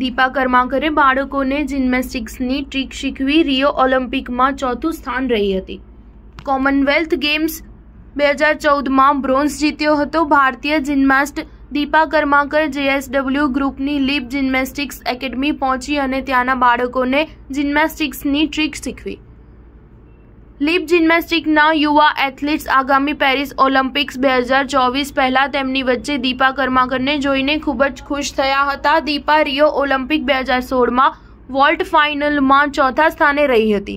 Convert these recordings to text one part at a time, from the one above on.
દીપા કર્માકરે બાળકોને જિમ્નેસ્ટિક્સની ટ્રીક શીખવી રિયો ઓલિમ્પિકમાં ચોથું સ્થાન રહી હતી કોમનવેલ્થ ગેમ્સ બે હજાર ચૌદમાં બ્રોન્ઝ જીત્યો હતો ભારતીય જિમ્નાસ્ટ દીપા કર્માકર જેએસડબલ્યુ ગ્રુપની લીપ જિમ્નેસ્ટિક્સ એકેડમી પહોંચી અને ત્યાંના બાળકોને જિમ્નાસ્ટિક્સની ટ્રીક શીખવી લીપ જિમ્નાસ્ટિકના યુવા એથ્લેટ્સ આગામી પેરિસ ઓલિમ્પિક્સ બે હજાર ચોવીસ પહેલાં તેમની વચ્ચે દીપા કર્માકરને જોઈને ખૂબ જ ખુશ થયા હતા દીપા રિયો ઓલિમ્પિક બે હજાર સોળમાં વોલ્ટ ફાઇનલમાં ચોથા સ્થાને રહી હતી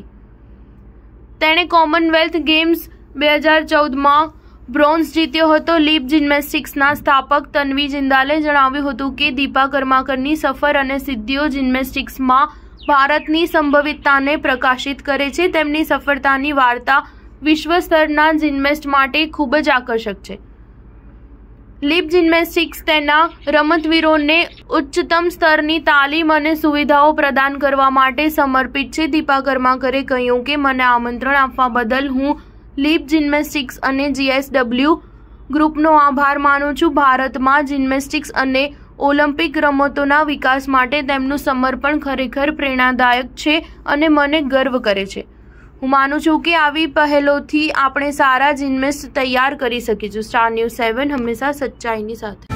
તેણે કોમનવેલ્થ ગેમ્સ બે હજાર ચૌદમાં બ્રોન્ઝ જીત્યો હતો લીપ જિમ્નેસ્ટિક્સના સ્થાપક તન્વી જિંદાલે જણાવ્યું હતું કે દીપા કર્માકરની સફર અને સિદ્ધિઓ જિમ્નેસ્ટિક્સમાં ભારતની સંભવિતતાને પ્રકાશિત કરે છે તેમની સફળતાની વાર્તા વિશ્વ સ્તરના જિન્મેસ્ટ માટે ખૂબ જ આકર્ષક છે લીપ જિમ્નેસ્ટિક્સ તેના રમતવીરોને ઉચ્ચતમ સ્તરની તાલીમ અને સુવિધાઓ પ્રદાન કરવા માટે સમર્પિત છે દીપા કર્માકરે કહ્યું કે મને આમંત્રણ આપવા બદલ હું લીપ જિમ્નેસ્ટિક્સ અને જીએસડબલ્યુ ગ્રુપનો આભાર માનું છું ભારતમાં જિમ્નેસ્ટિક્સ અને ઓલિમ્પિક રમતોના વિકાસ માટે તેમનું સમર્પણ ખરેખર પ્રેરણાદાયક છે અને મને ગર્વ કરે છે હું માનું છું કે આવી પહેલોથી આપણે સારા જ જિન્મેસ તૈયાર કરી શકીશું સ્ટાર ન્યૂઝ સેવન હંમેશા સચ્ચાઈની સાથે